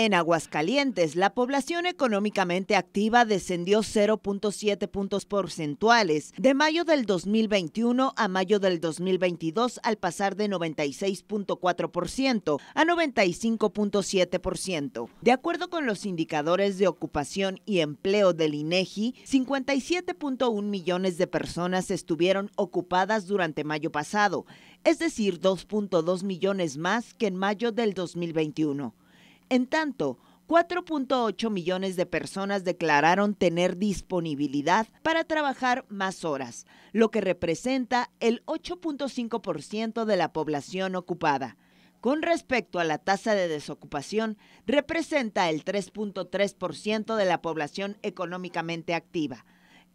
En Aguascalientes, la población económicamente activa descendió 0.7 puntos porcentuales de mayo del 2021 a mayo del 2022 al pasar de 96.4% a 95.7%. De acuerdo con los indicadores de ocupación y empleo del INEGI, 57.1 millones de personas estuvieron ocupadas durante mayo pasado, es decir, 2.2 millones más que en mayo del 2021. En tanto, 4.8 millones de personas declararon tener disponibilidad para trabajar más horas, lo que representa el 8.5% de la población ocupada. Con respecto a la tasa de desocupación, representa el 3.3% de la población económicamente activa,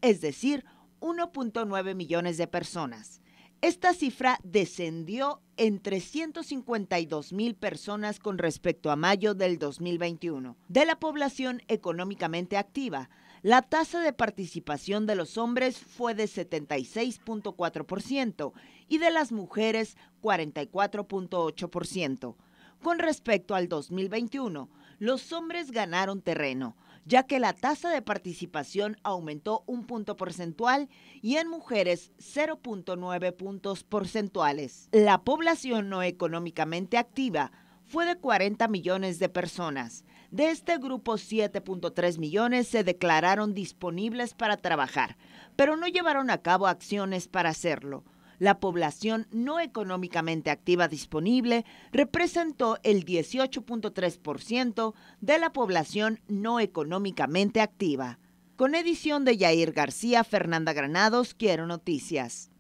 es decir, 1.9 millones de personas. Esta cifra descendió en 352 mil personas con respecto a mayo del 2021. De la población económicamente activa, la tasa de participación de los hombres fue de 76.4% y de las mujeres 44.8%. Con respecto al 2021, los hombres ganaron terreno ya que la tasa de participación aumentó un punto porcentual y en mujeres 0.9 puntos porcentuales. La población no económicamente activa fue de 40 millones de personas. De este grupo, 7.3 millones se declararon disponibles para trabajar, pero no llevaron a cabo acciones para hacerlo. La población no económicamente activa disponible representó el 18.3% de la población no económicamente activa. Con edición de Yair García, Fernanda Granados, Quiero Noticias.